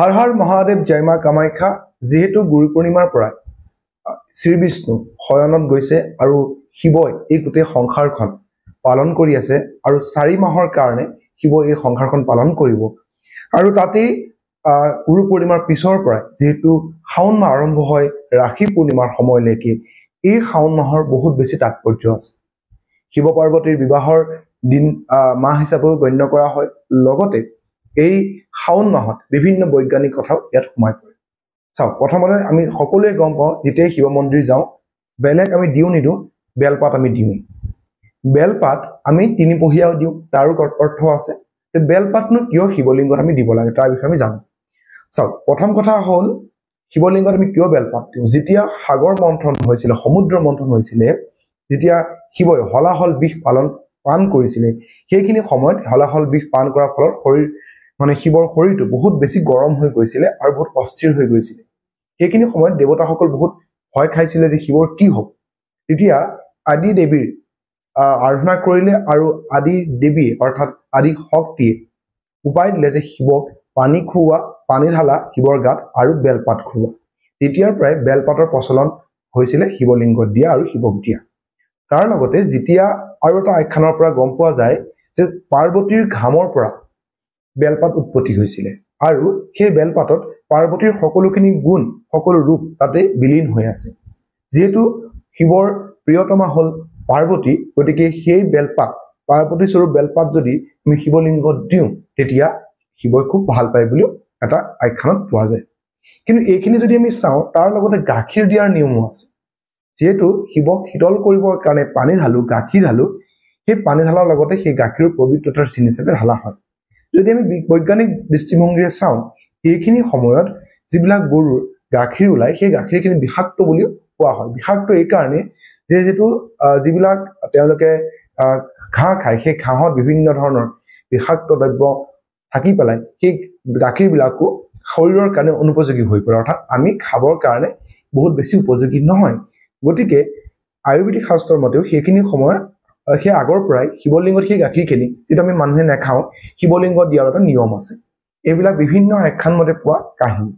হৰ হৰ মহাদেৱ জয় মা কামাখ্যা যিহেতু গুৰু পূৰ্ণিমাৰ পৰা শ্ৰীবিষ্ণু শয়নত গৈছে আৰু শিৱই এই গোটেই সংসাৰখন পালন কৰি আছে আৰু চাৰি মাহৰ কাৰণে শিৱ এই সংসাৰখন পালন কৰিব আৰু তাতেই গুৰু পূৰ্ণিমাৰ পিছৰ পৰাই যিহেতু শাওন মাহ আৰম্ভ হয় ৰাখী পূৰ্ণিমাৰ সময়লৈকে এই শাওন মাহৰ বহুত বেছি তাৎপৰ্য আছে শিৱ পাৰ্বতীৰ বিবাহৰ দিন মাহ হিচাপেও গণ্য কৰা হয় লগতে এই শাওণ মাহত বিভিন্ন বৈজ্ঞানিক কথাও ইয়াত সোমাই পৰে চাওক প্ৰথমতে আমি সকলোৱে গম পাওঁ যেতিয়াই শিৱ মন্দিৰ যাওঁ বেলেগ আমি দিওঁ নিদিওঁ বেলপাত আমি দিওঁ বেলপাত আমি তিনিপহীয়াও দিওঁ তাৰো অৰ্থ আছে বেলপাতনো কিয় শিৱলিংগত আমি দিব লাগে তাৰ বিষয়ে আমি জানো চাওক প্ৰথম কথা হ'ল শিৱলিংগত আমি কিয় বেলপাত দিওঁ যেতিয়া সাগৰ মন্থন হৈছিলে সমুদ্ৰ মন্থন হৈছিলে যেতিয়া শিৱই হলাহল বিষ পালন পান কৰিছিলে সেইখিনি সময়ত হলাহল বিষ পান কৰাৰ ফলত শৰীৰ মানে শিৱৰ শৰীৰটো বহুত বেছি গৰম হৈ গৈছিলে আৰু বহুত অস্থিৰ হৈ গৈছিলে সেইখিনি সময়ত দেৱতাসকল বহুত ভয় খাইছিলে যে শিৱৰ কি হওক তেতিয়া আদি দেৱীৰ আৰাধনা কৰিলে আৰু আদি দেৱী অৰ্থাৎ আদি শক্তিয়ে উপায় দিলে যে শিৱক পানী খুওৱা পানী ঢালা শিৱৰ গাত আৰু বেলপাত খুওৱা তেতিয়াৰ পৰাই বেলপাতৰ প্ৰচলন হৈছিলে শিৱলিংগত দিয়া আৰু শিৱক দিয়া তাৰ লগতে যেতিয়া আৰু এটা আখ্যানৰ পৰা গম পোৱা যায় যে পাৰ্বতীৰ ঘামৰ পৰা বেলপাত উৎপত্তি হৈছিলে আৰু সেই বেলপাতত পাৰ্বতীৰ সকলোখিনি গুণ সকলো ৰূপ তাতে বিলীন হৈ আছে যিহেতু শিৱৰ প্ৰিয়তমা হ'ল পাৰ্বতী গতিকে সেই বেলপাত পাৰ্বতীস্বৰূপ বেলপাত যদি আমি শিৱলিংগত দিওঁ তেতিয়া শিৱই খুব ভাল পায় বুলিও এটা আখ্যানত পোৱা যায় কিন্তু এইখিনি যদি আমি চাওঁ তাৰ লগতে গাখীৰ দিয়াৰ নিয়মো আছে যিহেতু শিৱক শীতল কৰিবৰ কাৰণে পানী ঢালো গাখীৰ ঢালো সেই পানী ঢালাৰ লগতে সেই গাখীৰৰ পবিত্ৰতাৰ চিন হিচাপে ঢালা হয় যদি আমি বৈজ্ঞানিক দৃষ্টিভংগীৰে চাওঁ সেইখিনি সময়ত যিবিলাক গৰুৰ গাখীৰ ওলায় সেই গাখীৰখিনি বিষাক্ত বুলিও কোৱা হয় বিষাক্ত এইকাৰণেই যে যিটো যিবিলাক তেওঁলোকে ঘাঁহ খায় সেই ঘাঁহত বিভিন্ন ধৰণৰ বিষাক্ত দ্ৰব্য থাকি পেলাই সেই গাখীৰবিলাকো শৰীৰৰ কাৰণে অনুপযোগী হৈ পৰে অৰ্থাৎ আমি খাবৰ কাৰণে বহুত বেছি উপযোগী নহয় গতিকে আয়ুৰ্বেদিক শাস্ত্ৰৰ মতেও সেইখিনি সময়ৰ সেই আগৰ পৰাই শিৱলিংগত সেই গাখীৰখিনি যিটো আমি মানুহে নাখাওঁ শিৱলিংগত দিয়াৰ এটা নিয়ম আছে এইবিলাক বিভিন্ন আখ্যান মতে পোৱা কাহিনী